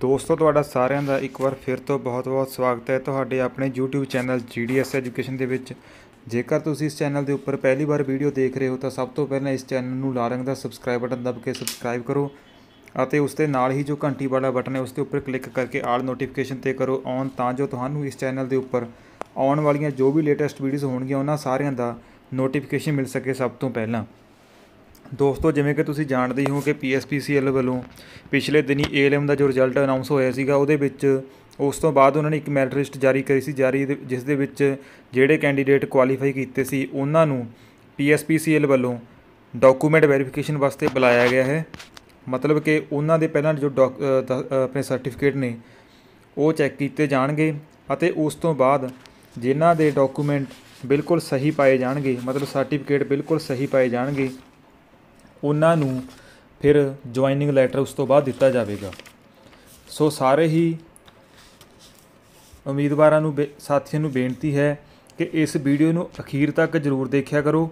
ਦੋਸਤੋ ਤੁਹਾਡਾ ਸਾਰਿਆਂ ਦਾ ਇੱਕ ਵਾਰ ਫਿਰ ਤੋਂ ਬਹੁਤ-ਬਹੁਤ ਸਵਾਗਤ ਹੈ ਤੁਹਾਡੇ ਆਪਣੇ YouTube ਚੈਨਲ GDS Education ਦੇ ਵਿੱਚ ਜੇਕਰ ਤੁਸੀਂ ਇਸ ਚੈਨਲ ਦੇ ਉੱਪਰ ਪਹਿਲੀ ਵਾਰ ਵੀਡੀਓ ਦੇਖ ਰਹੇ ਹੋ ਤਾਂ ਸਭ ਤੋਂ ਪਹਿਲਾਂ ਇਸ ਚੈਨਲ ਨੂੰ ਲਾਲ ਰੰਗ ਦਾ ਸਬਸਕ੍ਰਾਈਬ ਬਟਨ ਦਬ ਕੇ ਸਬਸਕ੍ਰਾਈਬ ਕਰੋ ਅਤੇ ਉਸ ਦੇ ਨਾਲ ਹੀ ਜੋ ਘੰਟੀ ਵਾਲਾ ਬਟਨ ਹੈ ਉਸ ਦੇ ਉੱਪਰ ਕਲਿੱਕ ਕਰਕੇ ਆਲ ਨੋਟੀਫਿਕੇਸ਼ਨ ਤੇ ਕਰੋ ਔਨ ਤਾਂ ਜੋ ਤੁਹਾਨੂੰ ਇਸ ਚੈਨਲ ਦੇ ਉੱਪਰ ਆਉਣ ਵਾਲੀਆਂ ਜੋ ਵੀ ਲੇਟੈਸਟ ਵੀਡੀਓਜ਼ ਹੋਣਗੀਆਂ ਉਹਨਾਂ ਸਾਰਿਆਂ ਦਾ ਨੋਟੀਫਿਕੇਸ਼ਨ ਮਿਲ ਸਕੇ ਸਭ ਤੋਂ ਪਹਿਲਾਂ ਦੋਸਤੋ ਜਿਵੇਂ ਕਿ ਤੁਸੀਂ ਜਾਣਦੇ ਹੋ ਕਿ ਪੀਐਸਪੀਸੀਐਲ ਵੱਲੋਂ ਪਿਛਲੇ ਦਿਨੀ ਏਐਲਐਮ ਦਾ ਜੋ ਰਿਜ਼ਲਟ ਅਨਾਉਂਸ ਹੋਇਆ ਸੀਗਾ ਉਹਦੇ ਵਿੱਚ ਉਸ ਤੋਂ ਬਾਅਦ ਉਹਨਾਂ ਨੇ ਇੱਕ ਮੈਰਿਟ ਲਿਸਟ ਜਾਰੀ ਕਰੀ ਸੀ ਜਾਰੀ ਜਿਸ ਦੇ ਵਿੱਚ ਜਿਹੜੇ ਕੈਂਡੀਡੇਟ ਕੁਆਲੀਫਾਈ ਕੀਤੇ ਸੀ ਉਹਨਾਂ ਨੂੰ ਪੀਐਸਪੀਸੀਐਲ ਵੱਲੋਂ ਡਾਕੂਮੈਂਟ ਵੈਰੀਫਿਕੇਸ਼ਨ ਵਾਸਤੇ ਬੁਲਾਇਆ ਗਿਆ ਹੈ ਮਤਲਬ ਕਿ ਉਹਨਾਂ ਦੇ ਪਹਿਲਾਂ ਜੋ ਆਪਣੇ ਸਰਟੀਫਿਕੇਟ ਨੇ ਉਹ ਚੈੱਕ ਕੀਤੇ ਜਾਣਗੇ ਅਤੇ ਉਸ ਤੋਂ ਬਾਅਦ ਜਿਨ੍ਹਾਂ ਦੇ ਡਾਕੂਮੈਂਟ ਬਿਲਕੁਲ ਸਹੀ ਪਾਏ ਜਾਣਗੇ ਮਤਲਬ ਸਰਟੀਫਿਕੇਟ ਬਿਲਕੁਲ ਸਹੀ ਪਾਏ ਜਾਣਗੇ ਉਹਨਾਂ ਨੂੰ ਫਿਰ ਜੁਆਇਨਿੰਗ ਲੈਟਰ ਉਸ ਤੋਂ ਬਾਅਦ ਦਿੱਤਾ ਜਾਵੇਗਾ ਸੋ ਸਾਰੇ ਹੀ ਉਮੀਦਵਾਰਾਂ ਨੂੰ ਸਾਥੀਆਂ ਨੂੰ ਬੇਨਤੀ ਹੈ ਕਿ ਇਸ ਵੀਡੀਓ ਨੂੰ ਅਖੀਰ ਤੱਕ ਜ਼ਰੂਰ ਦੇਖਿਆ ਕਰੋ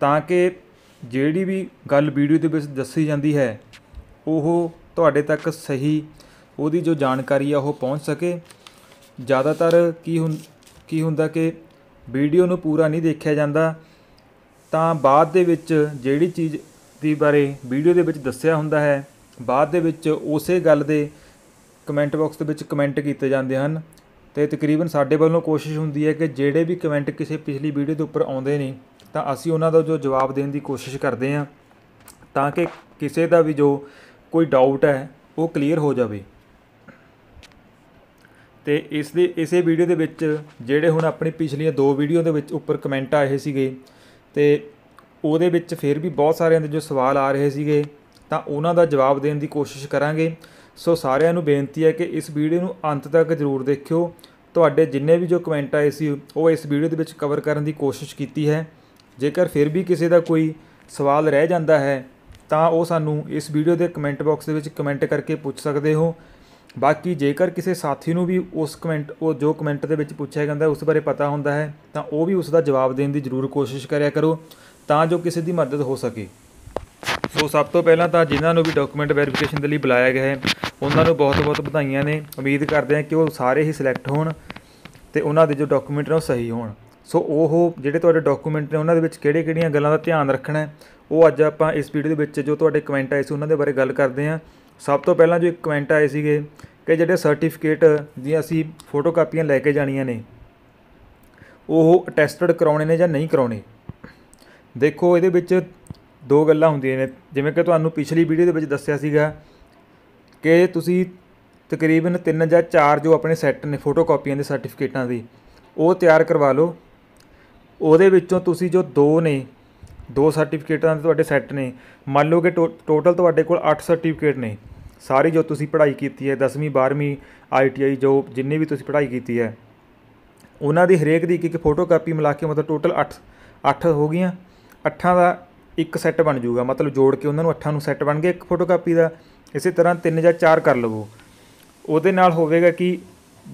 ਤਾਂ ਕਿ ਜਿਹੜੀ ਵੀ ਗੱਲ ਵੀਡੀਓ ਦੇ ਵਿੱਚ ਦੱਸੀ ਜਾਂਦੀ ਹੈ ਉਹ ਤੁਹਾਡੇ ਤੱਕ ਸਹੀ ਉਹਦੀ ਜੋ ਜਾਣਕਾਰੀ ਆ ਉਹ ਪਹੁੰਚ ਸਕੇ ਜ਼ਿਆਦਾਤਰ ਕੀ ਹੁੰ ਕੀ ਹੁੰਦਾ ਕਿ ਵੀਡੀਓ ਨੂੰ ਪੂਰਾ ਨਹੀਂ ਦੇਖਿਆ ਜਾਂਦਾ ਤਾਂ ਬਾਅਦ ਦੇ ਵਿੱਚ ਜਿਹੜੀ ਚੀਜ਼ ਦੀ ਬਾਰੇ ਵੀਡੀਓ ਦੇ ਵਿੱਚ ਦੱਸਿਆ ਹੁੰਦਾ ਹੈ ਬਾਅਦ ਦੇ ਵਿੱਚ ਉਸੇ ਗੱਲ ਦੇ ਕਮੈਂਟ ਬਾਕਸ ਦੇ ਵਿੱਚ ਕਮੈਂਟ ਕੀਤੇ ਜਾਂਦੇ ਹਨ ਤੇ ਤਕਰੀਬਨ ਸਾਡੇ ਵੱਲੋਂ ਕੋਸ਼ਿਸ਼ ਹੁੰਦੀ ਹੈ ਕਿ ਜਿਹੜੇ ਵੀ ਕਮੈਂਟ ਕਿਸੇ ਪਿਛਲੀ ਵੀਡੀਓ ਦੇ ਉੱਪਰ ਆਉਂਦੇ ਨੇ ਤਾਂ ਅਸੀਂ ਉਹਨਾਂ ਦਾ ਜੋ ਜਵਾਬ ਦੇਣ ਦੀ ਕੋਸ਼ਿਸ਼ ਕਰਦੇ ਹਾਂ ਤਾਂ ਕਿ ਕਿਸੇ ਦਾ ਵੀ ਜੋ ਕੋਈ ਡਾਊਟ ਹੈ ਉਹ ਕਲੀਅਰ ਹੋ ਜਾਵੇ ਤੇ ਇਸ ਦੇ ਇਸੇ ਵੀਡੀਓ ਦੇ ਵਿੱਚ ਜਿਹੜੇ ਹੁਣ ਆਪਣੀ ਪਿਛਲੀਆਂ ਦੋ ਵੀਡੀਓ ਦੇ ਵਿੱਚ ਉੱਪਰ ਕਮੈਂਟ ਆਏ ਸੀਗੇ ਤੇ ਉਹਦੇ ਵਿੱਚ ਫਿਰ ਵੀ ਬਹੁਤ ਸਾਰਿਆਂ ਦੇ ਜੋ ਸਵਾਲ ਆ ਰਹੇ ਸੀਗੇ ਤਾਂ ਉਹਨਾਂ ਦਾ ਜਵਾਬ ਦੇਣ ਦੀ ਕੋਸ਼ਿਸ਼ ਕਰਾਂਗੇ ਸੋ ਸਾਰਿਆਂ ਨੂੰ ਬੇਨਤੀ ਹੈ ਕਿ ਇਸ ਵੀਡੀਓ ਨੂੰ ਅੰਤ ਤੱਕ ਜ਼ਰੂਰ ਦੇਖਿਓ ਤੁਹਾਡੇ ਜਿੰਨੇ ਵੀ ਜੋ ਕਮੈਂਟ ਆਏ ਸੀ ਉਹ ਇਸ ਵੀਡੀਓ ਦੇ ਵਿੱਚ ਕਵਰ ਕਰਨ ਦੀ ਕੋਸ਼ਿਸ਼ ਕੀਤੀ ਹੈ ਜੇਕਰ ਫਿਰ ਵੀ ਕਿਸੇ ਦਾ ਕੋਈ ਸਵਾਲ ਰਹਿ ਜਾਂਦਾ ਹੈ ਤਾਂ ਉਹ ਸਾਨੂੰ ਇਸ ਵੀਡੀਓ ਦੇ ਕਮੈਂਟ ਬਾਕਸ ਦੇ ਵਿੱਚ ਕਮੈਂਟ ਕਰਕੇ ਪੁੱਛ ਸਕਦੇ ਹੋ ਬਾਕੀ ਜੇਕਰ ਕਿਸੇ ਸਾਥੀ ਨੂੰ ਵੀ ਉਸ ਕਮੈਂਟ ਉਹ ਜੋ ਕਮੈਂਟ ਦੇ ਵਿੱਚ ਪੁੱਛਿਆ ਜਾਂਦਾ ਉਸ ਬਾਰੇ ਪਤਾ ਹੁੰਦਾ ਹੈ ਤਾਂ ਉਹ ਵੀ ਉਸ ਦਾ ਜਵਾਬ ਦੇਣ ਦੀ ਜ਼ਰੂਰ ਕੋਸ਼ਿਸ਼ ਕਰਿਆ ਕਰੋ ਤਾਂ ਜੋ ਕਿਸੇ ਦੀ ਮਦਦ ਹੋ ਸਕੇ ਸੋ ਸਭ ਤੋਂ ਪਹਿਲਾਂ ਤਾਂ ਜਿਨ੍ਹਾਂ ਨੂੰ ਵੀ ਡਾਕੂਮੈਂਟ ਵੈਰੀਫਿਕੇਸ਼ਨ ਦੇ ਲਈ ਬੁਲਾਇਆ ਗਿਆ ਹੈ ਉਹਨਾਂ ਨੂੰ ਬਹੁਤ-ਬਹੁਤ ਵਧਾਈਆਂ ਨੇ ਉਮੀਦ ਕਰਦੇ ਹਾਂ ਕਿ ਉਹ ਸਾਰੇ ਹੀ ਸਿਲੈਕਟ ਹੋਣ ਤੇ ਉਹਨਾਂ ਦੇ ਜੋ ਡਾਕੂਮੈਂਟ ਨੇ ਉਹ ਸਹੀ ਹੋਣ ਸੋ ਉਹ ਜਿਹੜੇ ਤੁਹਾਡੇ ਡਾਕੂਮੈਂਟ ਨੇ ਉਹਨਾਂ ਦੇ ਵਿੱਚ ਕਿਹੜੇ-ਕਿਹੜੀਆਂ ਗੱਲਾਂ ਦਾ ਧਿਆਨ ਰੱਖਣਾ ਹੈ ਉਹ ਅੱਜ ਆਪਾਂ ਇਸ ਵੀਡੀਓ ਦੇ ਵਿੱਚ ਜੋ ਤੁਹਾਡੇ ਕਮੈਂਟ ਆਏ ਸੀ ਉਹਨਾਂ ਦੇ ਬਾਰੇ ਗੱਲ ਕਰਦੇ ਹਾਂ ਸਭ ਤੋਂ ਪਹਿਲਾਂ ਜੋ ਇੱਕ ਕਮੈਂਟ ਆਏ ਸੀਗੇ ਕਿ ਜਿਹੜੇ ਸਰਟੀਫਿਕੇਟ ਦੀ ਅਸੀਂ ਫੋਟੋਕਾਪੀਆਂ ਲੈ ਕੇ ਜਾਣੀਆਂ ਨੇ ਉਹ ਅਟੈਸਟਡ ਕਰਾਉਣੇ ਨੇ ਜਾਂ ਨਹੀਂ ਕਰਾਉਣੇ ਦੇਖੋ ਇਹਦੇ ਵਿੱਚ ਦੋ ਗੱਲਾਂ ਹੁੰਦੀਆਂ ਨੇ ਜਿਵੇਂ ਕਿ ਤੁਹਾਨੂੰ ਪਿਛਲੀ ਵੀਡੀਓ ਦੇ ਵਿੱਚ ਦੱਸਿਆ ਸੀਗਾ ਕਿ ਤੁਸੀਂ ਤਕਰੀਬਨ 3 ਜਾਂ 4 ਜੋ ਆਪਣੇ ਸੈੱਟ ਨੇ ਫੋਟੋ ਕਾਪੀਆਂ ਦੇ ਸਰਟੀਫਿਕੇਟਾਂ ਦੀ ਉਹ ਤਿਆਰ ਕਰਵਾ ਲਓ ਉਹਦੇ ਵਿੱਚੋਂ ਤੁਸੀਂ ਜੋ ਦੋ ਨੇ ਦੋ ਸਰਟੀਫਿਕੇਟਾਂ ਦੇ ਤੁਹਾਡੇ ਸੈੱਟ ਨੇ ਮੰਨ ਲਓ ਕਿ ਟੋਟਲ ਤੁਹਾਡੇ ਕੋਲ 8 ਸਰਟੀਫਿਕੇਟ ਨੇ ਸਾਰੀ ਜੋ ਤੁਸੀਂ ਪੜ੍ਹਾਈ ਕੀਤੀ ਹੈ 10ਵੀਂ 12ਵੀਂ ਆਈਟੀਆਈ ਜੋ ਜਿੰਨੀ ਵੀ ਤੁਸੀਂ ਪੜ੍ਹਾਈ ਕੀਤੀ ਹੈ ਉਹਨਾਂ ਦੀ ਹਰੇਕ ਦੀ ਇੱਕ ਇੱਕ ਫੋਟੋ ਕਾਪੀ ਮਿਲਾ ਕੇ ਮਤਲਬ ਟੋਟਲ 8 8 ਹੋ ਗਈਆਂ ਅੱਠਾਂ ਦਾ ਇੱਕ ਸੈੱਟ ਬਣ ਜਾਊਗਾ ਮਤਲਬ ਜੋੜ ਕੇ ਉਹਨਾਂ ਨੂੰ ਅੱਠਾਂ ਨੂੰ ਸੈੱਟ ਬਣ ਗਿਆ ਇੱਕ ਫੋਟੋਕਾਪੀ ਦਾ ਇਸੇ ਤਰ੍ਹਾਂ ਤਿੰਨ ਜਾਂ ਚਾਰ ਕਰ ਲਵੋ ਉਹਦੇ ਨਾਲ ਹੋਵੇਗਾ ਕਿ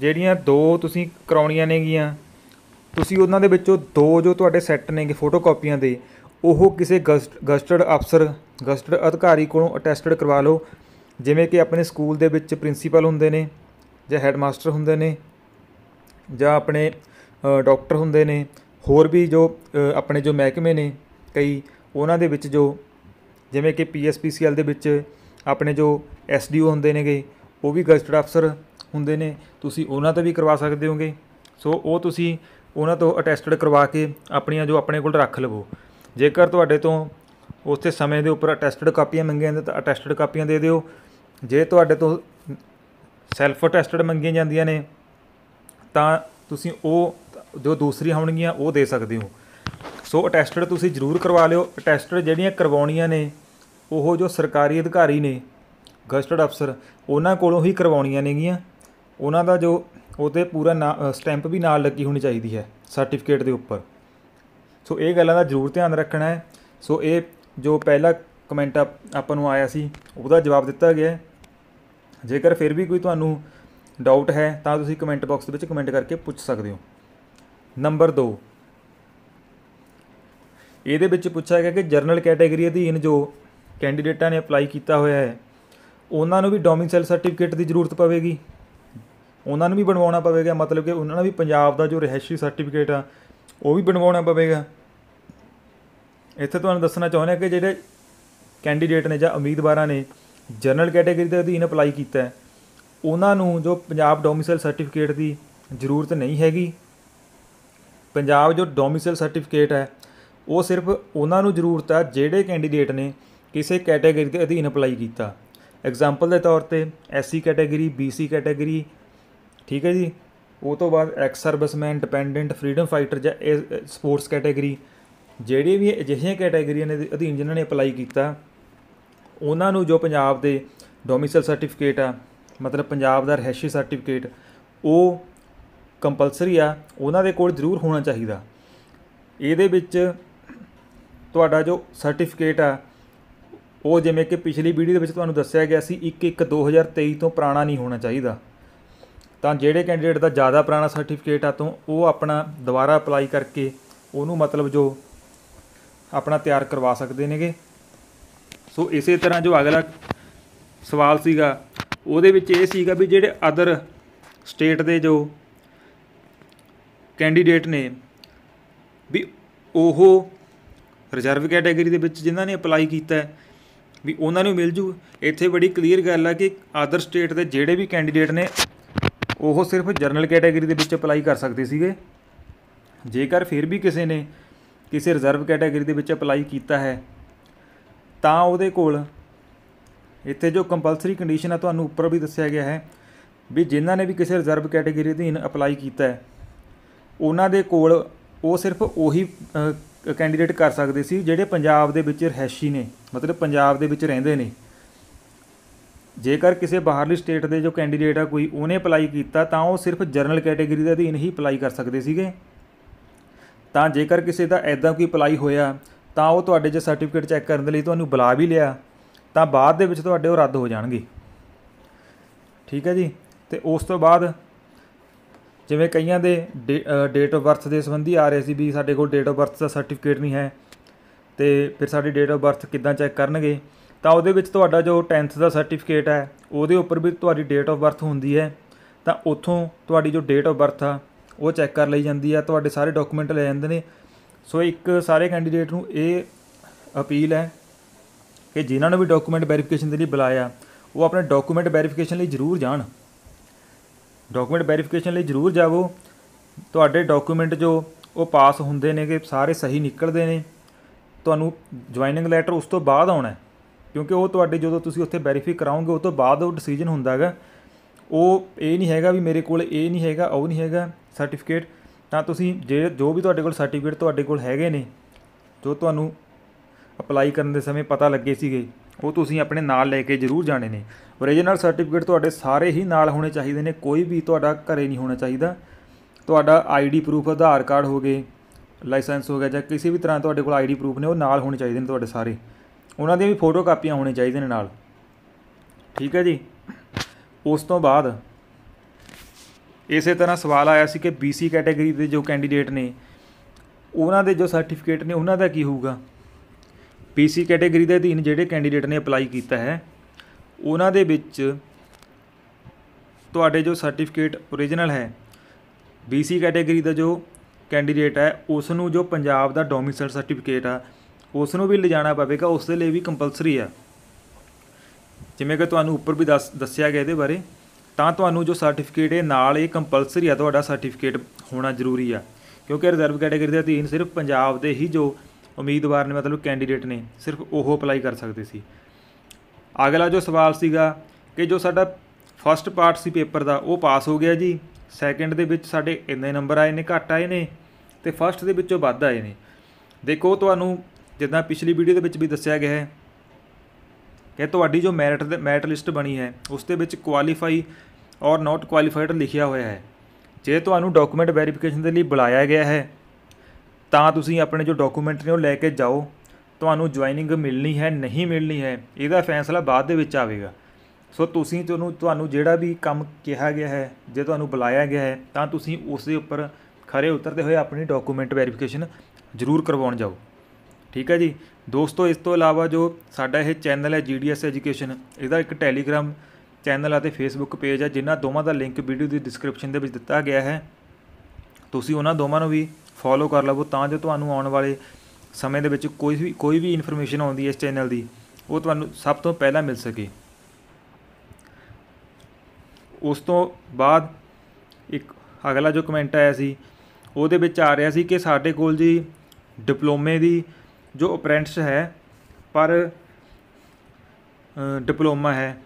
ਜਿਹੜੀਆਂ ਦੋ ਤੁਸੀਂ ਕਰਾਉਣੀਆਂ ਨੇਗੀਆਂ ਤੁਸੀਂ ਉਹਨਾਂ ਦੇ ਵਿੱਚੋਂ ਦੋ ਜੋ ਤੁਹਾਡੇ ਸੈੱਟ ਨੇਗੇ ਫੋਟੋਕਾਪੀਆਂ ਦੇ ਉਹ ਕਿਸੇ ਗਸਟਡ ਅਫਸਰ ਗਸਟਡ ਅਧਿਕਾਰੀ ਕੋਲੋਂ ਅਟੈਸਟਡ ਕਰਵਾ ਲਓ ਜਿਵੇਂ ਕਿ ਆਪਣੇ ਸਕੂਲ ਦੇ ਵਿੱਚ ਪ੍ਰਿੰਸੀਪਲ ਹੁੰਦੇ ਨੇ ਜਾਂ ਹੈਡਮਾਸਟਰ ਹੁੰਦੇ ਨੇ ਜਾਂ ਆਪਣੇ ਡਾਕਟਰ ਹੁੰਦੇ ਨੇ ਹੋਰ ਵੀ ਜੋ ਆਪਣੇ ਜੋ ਮਹਿਕਮੇ ਨੇ ਕਈ ਉਹਨਾਂ ਦੇ ਵਿੱਚ ਜੋ ਜਿਵੇਂ ਕਿ ਪੀਐਸਪੀਸੀਐਲ ਦੇ ਵਿੱਚ ਆਪਣੇ ਜੋ ਐਸਡੀਓ ਹੁੰਦੇ ਨੇਗੇ ਉਹ ਵੀ ਗਜ਼ਟਡ ਅਫਸਰ ਹੁੰਦੇ ਨੇ ਤੁਸੀਂ ਉਹਨਾਂ ਤੋਂ ਵੀ ਕਰਵਾ ਸਕਦੇ ਹੋਗੇ ਸੋ ਉਹ ਤੁਸੀਂ ਉਹਨਾਂ ਤੋਂ ਅਟੈਸਟਡ ਕਰਵਾ ਕੇ ਆਪਣੀਆਂ ਜੋ ਆਪਣੇ ਕੋਲ ਰੱਖ ਲਵੋ ਜੇਕਰ ਤੁਹਾਡੇ ਤੋਂ ਉਸੇ ਸਮੇਂ ਦੇ ਉੱਪਰ ਅਟੈਸਟਡ ਕਾਪੀਆਂ ਮੰਗੀਆਂ ਜਾਂਦੇ ਤਾਂ ਅਟੈਸਟਡ ਕਾਪੀਆਂ ਦੇ ਦਿਓ ਜੇ ਤੁਹਾਡੇ ਤੋਂ ਸੈਲਫ ਅਟੈਸਟਡ ਮੰਗੀਆਂ ਜਾਂਦੀਆਂ ਨੇ ਤਾਂ ਤੁਸੀਂ ਉਹ ਜੋ ਦੂਸਰੀ ਹੋਣਗੀਆਂ ਉਹ ਦੇ ਸਕਦੇ ਹੋ ਸੋ ਅਟੈਸਟਡ ਤੁਸੀਂ ਜ਼ਰੂਰ ਕਰਵਾ ਲਿਓ ਅਟੈਸਟਡ ਜਿਹੜੀਆਂ ਕਰਵਾਉਣੀਆਂ ਨੇ ਉਹ ਜੋ ਸਰਕਾਰੀ ਅਧਿਕਾਰੀ ਨੇ ਗਸਟਡ ਅਫਸਰ ਉਹਨਾਂ ਕੋਲੋਂ ਹੀ ਕਰਵਾਉਣੀਆਂ ਨੇਗੀਆਂ ਉਹਨਾਂ ਦਾ ਜੋ ਉਹਤੇ ਪੂਰਾ ਸਟੈਂਪ ਵੀ ਨਾਲ ਲੱਗੀ ਹੋਣੀ ਚਾਹੀਦੀ ਹੈ ਸਰਟੀਫਿਕੇਟ ਦੇ ਉੱਪਰ ਸੋ ਇਹ ਗੱਲਾਂ ਦਾ ਜ਼ਰੂਰ ਧਿਆਨ ਰੱਖਣਾ ਹੈ ਸੋ ਇਹ ਜੋ ਪਹਿਲਾ ਕਮੈਂਟ ਆਪਾਂ ਨੂੰ ਆਇਆ ਸੀ ਉਹਦਾ ਜਵਾਬ ਦਿੱਤਾ ਗਿਆ ਜੇਕਰ ਫਿਰ ਵੀ ਕੋਈ ਤੁਹਾਨੂੰ ਡਾਊਟ ਹੈ ਤਾਂ ਤੁਸੀਂ ਕਮੈਂਟ ਬਾਕਸ ਦੇ ਵਿੱਚ ਕਮੈਂਟ ਕਰਕੇ ਪੁੱਛ ਸਕਦੇ ਹੋ ਨੰਬਰ 2 ਇਹਦੇ ਵਿੱਚ ਪੁੱਛਿਆ ਗਿਆ ਕਿ ਜਰਨਲ ਕੈਟਾਗਰੀ ਅਧੀਨ ਜੋ ਕੈਂਡੀਡੇਟਾਂ ਨੇ ਅਪਲਾਈ ਕੀਤਾ ਹੋਇਆ ਹੈ ਉਹਨਾਂ ਨੂੰ ਵੀ ਡੋਮਿਸਾਈਲ ਸਰਟੀਫਿਕੇਟ ਦੀ ਜ਼ਰੂਰਤ ਪਵੇਗੀ ਉਹਨਾਂ ਨੂੰ ਵੀ ਬਣਵਾਉਣਾ ਪਵੇਗਾ ਮਤਲਬ ਕਿ ਉਹਨਾਂ ਨੂੰ ਵੀ ਪੰਜਾਬ ਦਾ ਜੋ ਰਹਿਸ਼ੀ ਸਰਟੀਫਿਕੇਟ ਆ ਉਹ ਵੀ ਬਣਵਾਉਣਾ ਪਵੇਗਾ ਇੱਥੇ ਤੁਹਾਨੂੰ ਦੱਸਣਾ ਚਾਹੁੰਦੇ ਹਾਂ ਕਿ ਜਿਹੜੇ ਕੈਂਡੀਡੇਟ ਨੇ ਜਾਂ ਉਮੀਦਵਾਰਾਂ ਨੇ ਜਨਰਲ ਕੈਟਾਗਰੀ ਦੇ ਅਧੀਨ ਅਪਲਾਈ ਕੀਤਾ ਉਹਨਾਂ ਨੂੰ ਜੋ ਪੰਜਾਬ ਡੋਮਿਸਾਈਲ ਸਰਟੀਫਿਕੇਟ ਦੀ ਜ਼ਰੂਰਤ ਨਹੀਂ ਹੈਗੀ ਪੰਜਾਬ ਜੋ ਡੋਮਿਸਾਈਲ ਸਰਟੀਫਿਕੇਟ ਹੈ ਉਹ ਸਿਰਫ ਉਹਨਾਂ ਨੂੰ ਜ਼ਰੂਰਤ ਹੈ ਜਿਹੜੇ ਕੈਂਡੀਡੇਟ ਨੇ ਕਿਸੇ ਕੈਟਾਗਰੀ ਦੇ ਅਧੀਨ ਅਪਲਾਈ ਕੀਤਾ ਐਗਜ਼ਾਮਪਲ ਦੇ ਤੌਰ ਤੇ ਐਸਸੀ ਕੈਟਾਗਰੀ ਬੀਸੀ ਕੈਟਾਗਰੀ ਠੀਕ ਹੈ ਜੀ ਉਹ ਤੋਂ ਬਾਅਦ ex serviceman dependent freedom fighter ਜਾਂ ਸਪੋਰਟਸ ਕੈਟਾਗਰੀ ਜਿਹੜੀ ਵੀ ਅਜਿਹੀਆਂ ਕੈਟਾਗਰੀਆਂ ਦੇ ਅਧੀਨ ਜਿਨ੍ਹਾਂ ਨੇ ਅਪਲਾਈ ਕੀਤਾ ਉਹਨਾਂ ਨੂੰ ਜੋ ਪੰਜਾਬ ਦੇ ਡੋਮਿਸਾਈਲ ਸਰਟੀਫਿਕੇਟ ਆ ਮਤਲਬ ਪੰਜਾਬ ਦਾ ਰਹਿਸ਼ੀ ਸਰਟੀਫਿਕੇਟ ਉਹ ਕੰਪਲਸਰੀ ਆ ਉਹਨਾਂ ਦੇ ਕੋਲ ਜ਼ਰੂਰ ਹੋਣਾ ਚਾਹੀਦਾ ਇਹਦੇ ਵਿੱਚ ਤੁਹਾਡਾ ਜੋ ਸਰਟੀਫਿਕੇਟ ਆ ਉਹ ਜਿਵੇਂ ਕਿ ਪਿਛਲੀ ਵੀਡੀਓ ਦੇ ਵਿੱਚ ਤੁਹਾਨੂੰ ਦੱਸਿਆ ਗਿਆ ਸੀ 1/1/2023 ਤੋਂ ਪੁਰਾਣਾ ਨਹੀਂ ਹੋਣਾ ਚਾਹੀਦਾ ਤਾਂ ਜਿਹੜੇ ਕੈਂਡੀਡੇਟ ਦਾ ਜ਼ਿਆਦਾ ਪੁਰਾਣਾ ਸਰਟੀਫਿਕੇਟ ਆ ਤੋਂ ਉਹ ਆਪਣਾ ਦੁਬਾਰਾ ਅਪਲਾਈ ਕਰਕੇ ਉਹਨੂੰ ਮਤਲਬ ਜੋ ਆਪਣਾ ਤਿਆਰ ਕਰਵਾ ਸਕਦੇ ਨੇਗੇ ਸੋ ਇਸੇ ਤਰ੍ਹਾਂ ਜੋ ਅਗਲਾ ਸਵਾਲ ਸੀਗਾ ਉਹਦੇ ਵਿੱਚ ਇਹ ਸੀਗਾ ਵੀ ਜਿਹੜੇ ਅਦਰ ਸਟੇਟ ਦੇ ਜੋ ਕੈਂਡੀਡੇਟ ਨੇ ਵੀ ਉਹ ਰਿਜ਼ਰਵ ਕੈਟਾਗਰੀ ਦੇ ਵਿੱਚ ਜਿਨ੍ਹਾਂ ਨੇ ਅਪਲਾਈ ਕੀਤਾ ਹੈ ਵੀ ਉਹਨਾਂ ਨੂੰ ਮਿਲ ਜੂ ਇੱਥੇ ਬੜੀ ਕਲੀਅਰ ਗੱਲ ਆ ਕਿ ਆਦਰ ਸਟੇਟ ਦੇ ਜਿਹੜੇ ਵੀ ਕੈਂਡੀਡੇਟ ਨੇ ਉਹ ਸਿਰਫ ਜਨਰਲ ਕੈਟਾਗਰੀ ਦੇ ਵਿੱਚ ਅਪਲਾਈ ਕਰ ਸਕਦੇ ਸੀਗੇ ਜੇਕਰ ਫਿਰ ਵੀ ਕਿਸੇ ਨੇ ਕਿਸੇ ਰਿਜ਼ਰਵ ਕੈਟਾਗਰੀ ਦੇ ਵਿੱਚ ਅਪਲਾਈ ਕੀਤਾ ਹੈ ਤਾਂ ਉਹਦੇ ਕੋਲ ਇੱਥੇ ਜੋ ਕੰਪਲਸਰੀ ਕੰਡੀਸ਼ਨ ਆ ਤੁਹਾਨੂੰ ਉੱਪਰ ਵੀ ਦੱਸਿਆ ਗਿਆ ਹੈ ਵੀ ਜਿਨ੍ਹਾਂ ਨੇ ਵੀ ਕਿਸੇ ਰਿਜ਼ਰਵ ਕੈਟਾਗਰੀ ਅਧੀਨ ਅਪਲਾਈ ਕੀਤਾ ਹੈ ਉਹਨਾਂ ਦੇ ਕੋਲ ਉਹ ਸਿਰਫ ਉਹੀ ਕੈਂਡੀਡੇਟ ਕਰ ਸਕਦੇ ਸੀ ਜਿਹੜੇ ਪੰਜਾਬ ਦੇ ਵਿੱਚ ਰਹਿਸ਼ੀ ਨੇ ਮਤਲਬ ਪੰਜਾਬ ਦੇ ਵਿੱਚ ਰਹਿੰਦੇ ਨੇ ਜੇਕਰ ਕਿਸੇ ਬਾਹਰਲੀ ਸਟੇਟ ਦੇ ਜੋ ਕੈਂਡੀਡੇਟ ਆ ਕੋਈ ਉਹਨੇ ਅਪਲਾਈ ਕੀਤਾ ਤਾਂ ਉਹ ਸਿਰਫ ਜਨਰਲ ਕੈਟਾਗਰੀ ਦੇ ਅਧੀਨ ਹੀ ਅਪਲਾਈ ਕਰ ਸਕਦੇ ਸੀਗੇ ਤਾਂ ਜੇਕਰ ਕਿਸੇ ਦਾ ਐਦਾਂ ਕੋਈ ਅਪਲਾਈ ਹੋਇਆ ਤਾਂ ਉਹ ਤੁਹਾਡੇ ਜੇ ਸਰਟੀਫਿਕੇਟ ਚੈੱਕ ਕਰਨ ਦੇ ਲਈ ਤੁਹਾਨੂੰ ਬੁਲਾ ਵੀ ਲਿਆ ਤਾਂ ਬਾਅਦ ਦੇ ਵਿੱਚ ਤੁਹਾਡੇ ਉਹ ਰੱਦ ਹੋ ਜਾਣਗੇ ਠੀਕ ਹੈ ਜੀ ਤੇ ਉਸ ਤੋਂ ਬਾਅਦ ਜਿਵੇਂ ਕਈਆਂ ਦੇ ਡੇਟ ਆਫ ਬਰਥ ਦੇ ਸੰਬੰਧੀ ਆ ਰਹੇ ਸੀ ਵੀ ਸਾਡੇ ਕੋਲ ਡੇਟ ਆਫ ਬਰਥ ਦਾ ਸਰਟੀਫਿਕੇਟ ਨਹੀਂ ਹੈ ਤੇ ਫਿਰ ਸਾਡੀ ਡੇਟ ਆਫ ਬਰਥ ਕਿੱਦਾਂ ਚੈੱਕ ਕਰਨਗੇ ਤਾਂ ਉਹਦੇ ਵਿੱਚ ਤੁਹਾਡਾ ਜੋ 10th ਦਾ ਸਰਟੀਫਿਕੇਟ ਹੈ ਉਹਦੇ ਉੱਪਰ ਵੀ ਤੁਹਾਡੀ ਡੇਟ ਆਫ ਬਰਥ ਹੁੰਦੀ ਹੈ ਤਾਂ ਉੱਥੋਂ ਤੁਹਾਡੀ ਜੋ ਡੇਟ ਆਫ ਬਰਥ ਆ ਉਹ ਚੈੱਕ ਕਰ ਲਈ ਜਾਂਦੀ ਆ ਤੁਹਾਡੇ ਸਾਰੇ ਡਾਕੂਮੈਂਟ ਲੈ ਜਾਂਦੇ ਨੇ ਸੋ ਇੱਕ ਸਾਰੇ ਕੈਂਡੀਡੇਟ ਨੂੰ ਇਹ ਅਪੀਲ ਹੈ ਕਿ ਜਿਨ੍ਹਾਂ ਨੂੰ ਵੀ ਡਾਕੂਮੈਂਟ ਵੈਰੀਫਿਕੇਸ਼ਨ ਦੇ ਲਈ ਬੁਲਾਇਆ ਉਹ ਆਪਣੇ ਡਾਕੂਮੈਂਟ ਵੈਰੀਫਿਕੇਸ਼ਨ ਲਈ ਜ਼ਰੂਰ ਜਾਣ ਡਾਕੂਮੈਂਟ ਵੈਰੀਫਿਕੇਸ਼ਨ ਲਈ ਜ਼ਰੂਰ ਜਾਵੋ ਤੁਹਾਡੇ ਡਾਕੂਮੈਂਟ ਜੋ ਉਹ ਪਾਸ ਹੁੰਦੇ ਨੇਗੇ ਸਾਰੇ ਸਹੀ ਨਿਕਲਦੇ ਨੇ ਤੁਹਾਨੂੰ ਜੁਆਇਨਿੰਗ ਲੈਟਰ ਉਸ ਤੋਂ ਬਾਅਦ ਆਉਣਾ ਕਿਉਂਕਿ ਉਹ ਤੁਹਾਡੇ ਜਦੋਂ ਤੁਸੀਂ ਉੱਥੇ ਵੈਰੀਫਾਈ ਕਰਾਉਂਗੇ ਉਹ ਤੋਂ ਬਾਅਦ ਉਹ ਡਿਸੀਜਨ ਹੁੰਦਾ ਹੈਗਾ ਉਹ ਇਹ ਨਹੀਂ ਹੈਗਾ ਵੀ ਮੇਰੇ ਕੋਲ ਇਹ ਨਹੀਂ ਹੈਗਾ ਉਹ ਨਹੀਂ ਹੈਗਾ ਸਰਟੀਫਿਕੇਟ ਤਾਂ ਤੁਸੀਂ ਜੇ ਜੋ ਵੀ ਤੁਹਾਡੇ ਕੋਲ ਸਰਟੀਫਿਕੇਟ ਤੁਹਾਡੇ ਕੋਲ ਹੈਗੇ ਨੇ ਜੋ ਤੁਹਾਨੂੰ ਅਪਲਾਈ ਕਰਨ ਦੇ ਸਮੇਂ ਪਤਾ ਲੱਗੇ ਸੀਗੇ ਉਹ ਤੁਸੀਂ ਆਪਣੇ ਨਾਲ ਲੈ ਕੇ ਜ਼ਰੂਰ ਜਾਣੇ ਨੇ origignal ਸਰਟੀਫਿਕੇਟ ਤੁਹਾਡੇ ਸਾਰੇ ਹੀ ਨਾਲ ਹੋਣੇ ਚਾਹੀਦੇ ਨੇ ਕੋਈ ਵੀ ਤੁਹਾਡਾ ਘਰੇ ਨਹੀਂ ਹੋਣਾ ਚਾਹੀਦਾ ਤੁਹਾਡਾ ਆਈਡੀ ਪ੍ਰੂਫ ਆਧਾਰ ਕਾਰਡ ਹੋ ਗਏ ਲਾਇਸੈਂਸ ਹੋ ਗਿਆ ਜਾਂ ਕਿਸੇ ਵੀ ਤਰ੍ਹਾਂ ਤੁਹਾਡੇ ਕੋਲ ਆਈਡੀ ਪ੍ਰੂਫ ਨੇ ਉਹ ਨਾਲ ਹੋਣੇ ਚਾਹੀਦੇ ਨੇ ਤੁਹਾਡੇ ਸਾਰੇ ਉਹਨਾਂ ਦੀਆਂ ਵੀ ਫੋਟੋ ਕਾਪੀਆਂ ਹੋਣੇ ਚਾਹੀਦੇ ਨੇ ਨਾਲ ਠੀਕ ਹੈ ਜੀ ਉਸ ਤੋਂ ਬਾਅਦ ਇਸੇ ਤਰ੍ਹਾਂ ਸਵਾਲ ਆਇਆ ਸੀ ਕਿ BC ਕੈਟਾਗਰੀ ਦੇ ਜੋ ਕੈਂਡੀਡੇਟ ਨੇ ਉਹਨਾਂ ਦੇ ਜੋ ਸਰਟੀਫਿਕੇਟ ਨੇ ਉਹਨਾਂ ਦਾ ਕੀ ਹੋਊਗਾ ਪੀਸੀ ਕੈਟਾਗਰੀ ਦੇ ਅਧੀਨ ਜਿਹੜੇ ਕੈਂਡੀਡੇਟ ਨੇ ਅਪਲਾਈ ਕੀਤਾ ਹੈ ਉਹਨਾਂ ਦੇ ਵਿੱਚ ਤੁਹਾਡੇ ਜੋ ਸਰਟੀਫਿਕੇਟ origignal ਹੈ ਬੀਸੀ ਕੈਟਾਗਰੀ ਦਾ ਜੋ ਕੈਂਡੀਡੇਟ ਹੈ ਉਸ ਨੂੰ ਜੋ ਪੰਜਾਬ ਦਾ ਡੋਮਿਸਾਈਲ ਸਰਟੀਫਿਕੇਟ ਆ ਉਸ ਨੂੰ ਵੀ ਲਿਜਾਣਾ ਪਵੇਗਾ ਉਸ ਦੇ ਲਈ ਵੀ ਕੰਪਲਸਰੀ ਆ ਜਿਵੇਂ ਕਿ ਤੁਹਾਨੂੰ ਉੱਪਰ ਵੀ ਦੱਸ ਦੱਸਿਆ ਗਿਆ ਇਹਦੇ ਬਾਰੇ ਤਾਂ ਤੁਹਾਨੂੰ ਜੋ ਸਰਟੀਫਿਕੇਟ ਇਹ ਨਾਲ ਇਹ ਕੰਪਲਸਰੀ ਆ ਤੁਹਾਡਾ ਸਰਟੀਫਿਕੇਟ ਹੋਣਾ ਜ਼ਰੂਰੀ ਆ ਕਿਉਂਕਿ ਰਿਜ਼ਰਵ ਕੈਟਾਗਰੀ ਦੇ ਅਧੀਨ ਸਿਰਫ ਪੰਜਾਬ ਦੇ ਹੀ ਜੋ ਉਮੀਦਵਾਰ ਨੇ ਮਤਲਬ ਕੈਂਡੀਡੇਟ ਨੇ ਸਿਰਫ ਉਹ ਅਪਲਾਈ ਕਰ ਸਕਦੇ ਸੀ ਅਗਲਾ ਜੋ ਸਵਾਲ ਸੀਗਾ ਕਿ ਜੋ ਸਾਡਾ ਫਸਟ ਪਾਰਟ ਸੀ ਪੇਪਰ ਦਾ ਉਹ ਪਾਸ ਹੋ ਗਿਆ ਜੀ ਸੈਕੰਡ ਦੇ ਵਿੱਚ ਸਾਡੇ ਇੰਨੇ ਨੰਬਰ ਆਏ ਨੇ ਘੱਟ ਆਏ ਨੇ ਤੇ ਫਸਟ ਦੇ ਵਿੱਚੋਂ ਵੱਧ ਆਏ ਨੇ ਦੇਖੋ ਤੁਹਾਨੂੰ ਜਿੱਦਾਂ ਪਿਛਲੀ ਵੀਡੀਓ ਦੇ ਵਿੱਚ ਵੀ ਦੱਸਿਆ ਗਿਆ ਹੈ ਕਿ ਤੁਹਾਡੀ ਜੋ ਮੈਰਿਟ ਮੈਰਿਟ ਲਿਸਟ ਬਣੀ ਹੈ ਉਸ ਦੇ ਵਿੱਚ ਕੁਆਲੀਫਾਈ ਔਰ ਨਾਟ ਕੁਆਲੀਫਾਈਡ ਲਿਖਿਆ ਹੋਇਆ ਹੈ ਜੇ ਤੁਹਾਨੂੰ ਡਾਕੂਮੈਂਟ ਵੈਰੀਫਿਕੇਸ਼ਨ ਦੇ ਲਈ ਬੁਲਾਇਆ ਗਿਆ ਹੈ ਤਾਂ ਤੁਸੀਂ ਆਪਣੇ ਜੋ ਡਾਕੂਮੈਂਟ ਨੇ ਉਹ ਲੈ ਕੇ ਜਾਓ ਤੁਹਾਨੂੰ ਜੁਆਇਨਿੰਗ ਮਿਲਣੀ ਹੈ ਨਹੀਂ ਮਿਲਣੀ ਹੈ ਇਹਦਾ ਫੈਸਲਾ ਬਾਅਦ ਦੇ ਵਿੱਚ ਆਵੇਗਾ ਸੋ ਤੁਸੀਂ ਤੁਹਾਨੂੰ ਤੁਹਾਨੂੰ ਜਿਹੜਾ ਵੀ ਕੰਮ ਕਿਹਾ ਗਿਆ ਹੈ ਜੇ ਤੁਹਾਨੂੰ ਬੁਲਾਇਆ ਗਿਆ ਹੈ ਤਾਂ ਤੁਸੀਂ ਉਸ ਦੇ ਉੱਪਰ ਖਰੇ ਉਤਰਦੇ ਹੋਏ ਆਪਣੀ ਡਾਕੂਮੈਂਟ ਵੈਰੀਫਿਕੇਸ਼ਨ ਜ਼ਰੂਰ ਕਰਵਾਉਣ ਜਾਓ ਠੀਕ ਹੈ ਜੀ ਦੋਸਤੋ ਇਸ ਤੋਂ ਇਲਾਵਾ ਜੋ ਸਾਡਾ ਇਹ ਚੈਨਲ ਹੈ ਜੀਡੀਐਸ ਐਜੂਕੇਸ਼ਨ ਇਹਦਾ ਇੱਕ ਟੈਲੀਗ੍ਰਾਮ ਚੈਨਲ ਅਤੇ ਫੇਸਬੁੱਕ ਪੇਜ ਹੈ ਜਿਨ੍ਹਾਂ ਦੋਵਾਂ ਦਾ ਲਿੰਕ ਵੀਡੀਓ ਦੀ ਡਿਸਕ੍ਰਿਪਸ਼ਨ ਦੇ ਵਿੱਚ ਦਿੱਤਾ ਗਿਆ ਹੈ ਤੁਸੀਂ ਉਹਨਾਂ ਦੋਵਾਂ ਨੂੰ ਵੀ ਫੋਲੋ ਕਰ ਲਵੋ ਤਾਂ ਜੋ ਤੁਹਾਨੂੰ ਆਉਣ ਵਾਲੇ ਸਮੇਂ ਦੇ ਵਿੱਚ ਕੋਈ ਵੀ ਕੋਈ ਵੀ ਇਨਫੋਰਮੇਸ਼ਨ ਆਉਂਦੀ ਹੈ ਇਸ ਚੈਨਲ ਦੀ ਉਹ ਤੁਹਾਨੂੰ ਸਭ ਤੋਂ ਪਹਿਲਾਂ ਮਿਲ ਸਕੇ ਉਸ ਤੋਂ ਬਾਅਦ ਇੱਕ ਅਗਲਾ ਜੋ ਕਮੈਂਟ ਆਇਆ ਸੀ ਉਹਦੇ ਵਿੱਚ ਆ ਰਿਹਾ ਸੀ ਕਿ ਸਾਡੇ ਕੋਲ ਜੀ ਡਿਪਲੋਮੇ ਦੀ ਜੋ ਅਪ੍ਰੈਂਟਿਸ ਹੈ ਪਰ ਡਿਪਲੋਮਾ ਹੈ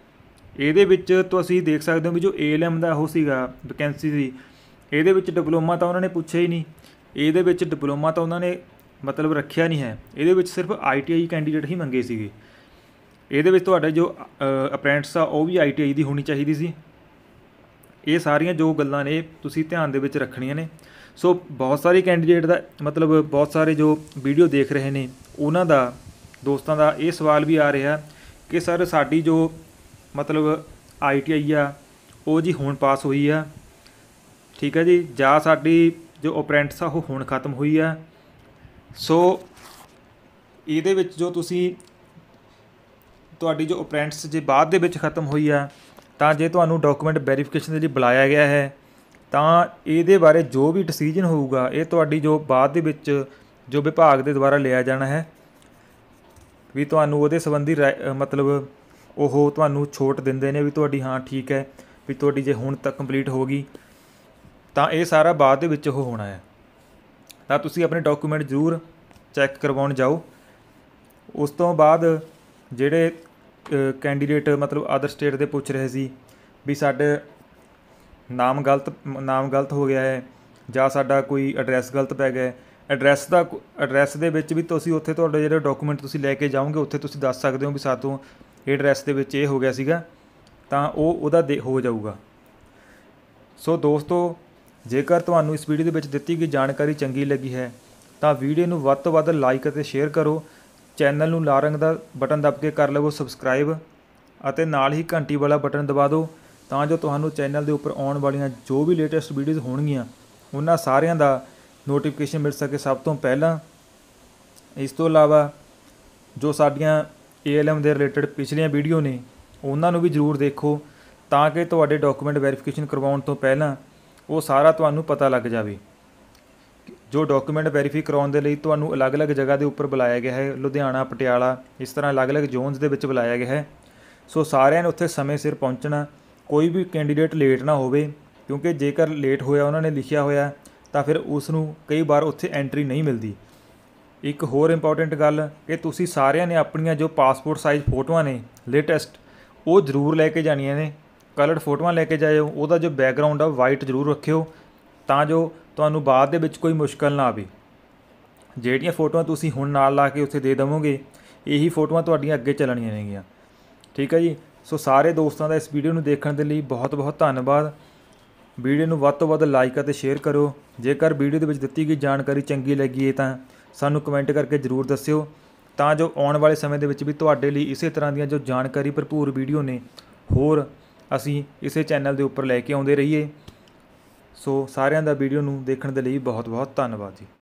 ਇਹਦੇ ਵਿੱਚ ਤੁਸੀਂ ਦੇਖ ਸਕਦੇ ਹੋ ਵੀ ਜੋ ਏਐਲਐਮ ਦਾ ਉਹ ਸੀਗਾ ਵੈਕੈਂਸੀ ਸੀ ਇਹਦੇ ਵਿੱਚ ਡਿਪਲੋਮਾ ਤਾਂ ਉਹਨਾਂ ਨੇ ਪੁੱਛਿਆ ਹੀ ਨਹੀਂ ਇਹਦੇ ਵਿੱਚ ਡਿਪਲੋਮਾ ਤਾਂ ਉਹਨਾਂ ਨੇ ਮਤਲਬ ਰੱਖਿਆ ਨਹੀਂ ਹੈ ਇਹਦੇ ਵਿੱਚ ਸਿਰਫ ਆਈਟੀਆਈ ਕੈਂਡੀਡੇਟ ਹੀ ਮੰਗੇ ਸੀਗੇ ਇਹਦੇ ਵਿੱਚ ਤੁਹਾਡੇ ਜੋ ਅਪ੍ਰੈਂਟਿਸ ਆ ਉਹ ਵੀ ਆਈਟੀਆਈ ਦੀ ਹੋਣੀ ਚਾਹੀਦੀ ਸੀ ਇਹ ਸਾਰੀਆਂ ਜੋ ਗੱਲਾਂ ਨੇ ਤੁਸੀਂ ਧਿਆਨ ਦੇ ਵਿੱਚ ਰੱਖਣੀਆਂ ਨੇ ਸੋ ਬਹੁਤ ਸਾਰੇ ਕੈਂਡੀਡੇਟ ਦਾ ਮਤਲਬ ਬਹੁਤ ਸਾਰੇ ਜੋ ਵੀਡੀਓ ਦੇਖ ਰਹੇ ਨੇ ਉਹਨਾਂ ਦਾ ਦੋਸਤਾਂ ਦਾ ਇਹ ਸਵਾਲ ਵੀ ਆ ਰਿਹਾ ਕਿ ਸਰ ਸਾਡੀ ਜੋ ਮਤਲਬ ਆਈਟੀਆਈ ਆ ਉਹ ਜੀ ਹੁਣ ਪਾਸ ਹੋਈ ਆ ਠੀਕ ਹੈ ਜੀ ਜਾਂ ਸਾਡੀ ਜੋ ਓਪਰੈਂਟਸ ਆ ਉਹ ਹੁਣ ਖਤਮ ਹੋਈ ਆ ਸੋ ਇਹਦੇ ਵਿੱਚ ਜੋ ਤੁਸੀਂ ਤੁਹਾਡੀ ਜੋ ਓਪਰੈਂਟਸ ਜੇ ਬਾਅਦ ਦੇ ਵਿੱਚ ਖਤਮ ਹੋਈ ਆ ਤਾਂ ਜੇ ਤੁਹਾਨੂੰ ਡਾਕੂਮੈਂਟ ਵੈਰੀਫਿਕੇਸ਼ਨ ਦੇ ਲਈ ਬੁਲਾਇਆ ਗਿਆ ਹੈ ਤਾਂ ਇਹਦੇ ਬਾਰੇ ਜੋ ਵੀ ਡਿਸੀਜਨ ਹੋਊਗਾ ਇਹ ਤੁਹਾਡੀ ਜੋ ਬਾਅਦ ਦੇ ਵਿੱਚ ਜੋ ਵਿਭਾਗ ਦੇ ਦੁਆਰਾ ਲਿਆ ਜਾਣਾ ਹੈ ਵੀ ਤੁਹਾਨੂੰ ਉਹਦੇ ਸੰਬੰਧੀ ਮਤਲਬ ਉਹ ਤੁਹਾਨੂੰ ਛੋਟ ਦਿੰਦੇ ਨੇ ਵੀ ਤੁਹਾਡੀ ਹਾਂ ਠੀਕ ਹੈ ਵੀ ਤੁਹਾਡੀ ਜੇ ਹੁਣ ਤੱਕ ਕੰਪਲੀਟ ਹੋ ਗਈ ਤਾਂ ਇਹ ਸਾਰਾ ਬਾਅਦ ਦੇ ਵਿੱਚ ਉਹ ਹੋਣਾ ਹੈ ਤਾਂ ਤੁਸੀਂ ਆਪਣੇ ਡਾਕੂਮੈਂਟ ਜ਼ਰੂਰ ਚੈੱਕ ਕਰਵਾਉਣ ਜਾਓ ਉਸ ਤੋਂ ਬਾਅਦ ਜਿਹੜੇ ਕੈਂਡੀਡੇਟ ਮਤਲਬ ਆਦਰ ਸਟੇਟ ਦੇ ਪੁੱਛ ਰਹੇ ਸੀ ਵੀ ਸਾਡੇ ਨਾਮ ਗਲਤ ਨਾਮ ਗਲਤ ਹੋ ਗਿਆ ਹੈ ਜਾਂ ਸਾਡਾ ਕੋਈ ਐਡਰੈਸ ਗਲਤ ਪੈ ਗਿਆ ਹੈ ਐਡਰੈਸ ਦਾ ਐਡਰੈਸ ਦੇ ਵਿੱਚ ਵੀ ਤੁਸੀਂ ਉੱਥੇ ਤੁਹਾਡੇ ਜਿਹੜੇ ਡਾਕੂਮੈਂਟ ਤੁਸੀਂ ਲੈ ਕੇ ਜਾਓਗੇ ਉੱਥੇ ਤੁਸੀਂ ਦੱਸ ਸਕਦੇ ਹੋ ਵੀ ਸਾਤੋਂ ਇਹ ਐਡਰੈਸ ਦੇ ਵਿੱਚ ਇਹ ਹੋ ਗਿਆ ਸੀਗਾ ਤਾਂ ਉਹ ਉਹਦਾ ਹੋ ਜਾਊਗਾ ਸੋ ਦੋਸਤੋ ਜੇਕਰ ਤੁਹਾਨੂੰ ਇਸ ਵੀਡੀਓ ਦੇ ਵਿੱਚ ਦਿੱਤੀ ਗਈ ਜਾਣਕਾਰੀ ਚੰਗੀ ਲੱਗੀ ਹੈ ਤਾਂ ਵੀਡੀਓ ਨੂੰ ਵੱਧ ਤੋਂ ਵੱਧ ਲਾਈਕ ਅਤੇ ਸ਼ੇਅਰ ਕਰੋ ਚੈਨਲ ਨੂੰ ਲਾਲ ਰੰਗ ਦਾ ਬਟਨ ਦਬ ਕੇ ਕਰ ਲਵੋ ਸਬਸਕ੍ਰਾਈਬ ਅਤੇ ਨਾਲ ਹੀ ਘੰਟੀ ਵਾਲਾ ਬਟਨ ਦਬਾ ਦਿਓ ਤਾਂ ਜੋ ਤੁਹਾਨੂੰ ਚੈਨਲ ਦੇ ਉੱਪਰ ਆਉਣ ਵਾਲੀਆਂ ਜੋ ਵੀ ਲੇਟੈਸਟ ਵੀਡੀਓਜ਼ ਹੋਣਗੀਆਂ ਉਹਨਾਂ ਸਾਰਿਆਂ ਦਾ ਨੋਟੀਫਿਕੇਸ਼ਨ ਮਿਲ ਸਕੇ ਸਭ ਤੋਂ ਪਹਿਲਾਂ ਇਸ ਤੋਂ ਇਲਾਵਾ ਜੋ ਸਾਡੀਆਂ ALM ਦੇ ਰਿਲੇਟਡ ਪਿਛਲੀਆਂ ਵੀਡੀਓ ਨੇ ਉਹਨਾਂ ਨੂੰ ਵੀ ਜ਼ਰੂਰ ਦੇਖੋ ਤਾਂ ਕਿ ਤੁਹਾਡੇ ਡਾਕੂਮੈਂਟ ਵੈਰੀਫਿਕੇਸ਼ਨ ਕਰਵਾਉਣ ਤੋਂ ਪਹਿਲਾਂ ਉਹ ਸਾਰਾ ਤੁਹਾਨੂੰ ਪਤਾ ਲੱਗ ਜਾਵੇ ਜੋ ਡਾਕੂਮੈਂਟ ਵੈਰੀਫਾਈ ਕਰਾਉਣ ਦੇ ਲਈ ਤੁਹਾਨੂੰ ਅਲੱਗ-ਅਲੱਗ ਜਗ੍ਹਾ ਦੇ ਉੱਪਰ ਬੁਲਾਇਆ ਗਿਆ ਹੈ ਲੁਧਿਆਣਾ ਪਟਿਆਲਾ ਇਸ ਤਰ੍ਹਾਂ ਅਲੱਗ-ਅਲੱਗ ਜ਼ੋਨਸ ਦੇ ਵਿੱਚ ਬੁਲਾਇਆ ਗਿਆ ਹੈ ਸੋ ਸਾਰਿਆਂ ਨੇ ਉੱਥੇ ਸਮੇਂ ਸਿਰ ਪਹੁੰਚਣਾ ਕੋਈ ਵੀ ਕੈਂਡੀਡੇਟ ਲੇਟ ਨਾ ਹੋਵੇ ਕਿਉਂਕਿ ਜੇਕਰ ਲੇਟ ਹੋਇਆ ਉਹਨਾਂ ਨੇ ਲਿਖਿਆ ਹੋਇਆ ਤਾਂ ਫਿਰ ਉਸ ਨੂੰ ਕਈ ਵਾਰ ਉੱਥੇ ਐਂਟਰੀ ਨਹੀਂ ਮਿਲਦੀ ਇੱਕ ਹੋਰ ਇੰਪੋਰਟੈਂਟ ਗੱਲ ਕਿ ਤੁਸੀਂ ਸਾਰਿਆਂ ਨੇ ਆਪਣੀਆਂ ਜੋ ਪਾਸਪੋਰਟ ਸਾਈਜ਼ ਫੋਟੋਆਂ ਨੇ ਲੇਟੈਸਟ ਉਹ ਜ਼ਰੂਰ ਲੈ ਕੇ ਜਾਣੀਆਂ ਨੇ ਕਲਰਡ ਫੋਟੋਆਂ ਲੈ ਕੇ ਜਾਇਓ ਉਹਦਾ ਜੋ ਬੈਕਗ੍ਰਾਉਂਡ ਆ ਵਾਈਟ ਜ਼ਰੂਰ ਰੱਖਿਓ ਤਾਂ ਜੋ ਤੁਹਾਨੂੰ ਬਾਅਦ ਦੇ ਵਿੱਚ ਕੋਈ ਮੁਸ਼ਕਲ ਨਾ ਆਵੇ ਜਿਹੜੀਆਂ ਫੋਟੋਆਂ ਤੁਸੀਂ ਹੁਣ ਨਾਲ ਲਾ ਕੇ ਉੱਥੇ ਦੇ ਦਵੋਗੇ ਇਹੀ ਫੋਟੋਆਂ ਤੁਹਾਡੀਆਂ ਅੱਗੇ ਚੱਲਣੀਆਂ ਨੇਗੀਆਂ ਠੀਕ ਹੈ ਜੀ ਸੋ ਸਾਰੇ ਦੋਸਤਾਂ ਦਾ ਇਸ ਵੀਡੀਓ ਨੂੰ ਦੇਖਣ ਦੇ ਲਈ ਬਹੁਤ-ਬਹੁਤ ਧੰਨਵਾਦ ਵੀਡੀਓ ਨੂੰ ਵੱਧ ਤੋਂ ਵੱਧ ਲਾਈਕ ਅਤੇ ਸ਼ੇਅਰ ਕਰੋ ਜੇਕਰ ਵੀਡੀਓ ਦੇ ਵਿੱਚ ਦਿੱਤੀ ਗਈ ਜਾਣਕਾਰੀ ਚੰਗੀ ਲੱਗੀ ਹੈ ਤਾਂ ਸਾਨੂੰ ਕਮੈਂਟ ਕਰਕੇ ਜ਼ਰੂਰ ਦੱਸਿਓ ਤਾਂ ਜੋ ਆਉਣ ਵਾਲੇ ਸਮੇਂ ਦੇ ਵਿੱਚ ਵੀ ਤੁਹਾਡੇ ਲਈ ਇਸੇ ਤਰ੍ਹਾਂ ਦੀਆਂ ਜੋ ਜਾਣਕਾਰੀ ਭਰਪੂਰ ਵੀਡੀਓ ਨੇ ਹੋਰ ਅਸੀਂ ਇਸੇ ਚੈਨਲ ਦੇ ਉੱਪਰ ਲੈ ਕੇ ਆਉਂਦੇ ਰਹੀਏ ਸੋ ਸਾਰਿਆਂ ਦਾ ਵੀਡੀਓ ਨੂੰ ਦੇਖਣ ਦੇ ਲਈ ਬਹੁਤ ਬਹੁਤ ਧੰਨਵਾਦ ਜੀ